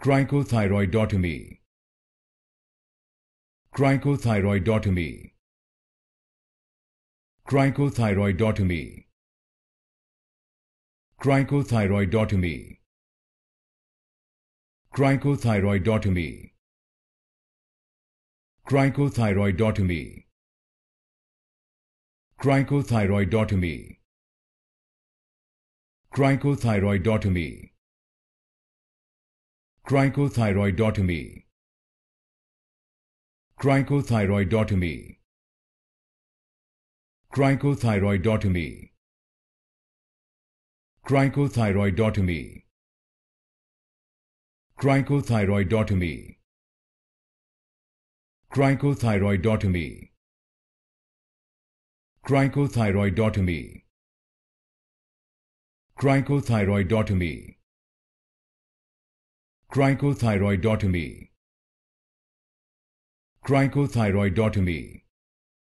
Cricothyroidotomy Cricothyroidotomy Cricothyroidotomy Cricothyroidotomy Cricothyroidotomy Cricothyroidotomy Cricothyroidotomy Cricothyroidotomy Cricothyroidotomy. Cricothyroidotomy. Cricothyroidotomy. Cricothyroidotomy. Cricothyroidotomy. Cricothyroidotomy. Cricothyroidotomy. Cricothyroidotomy. Cricothyroidotomy Cricothyroidotomy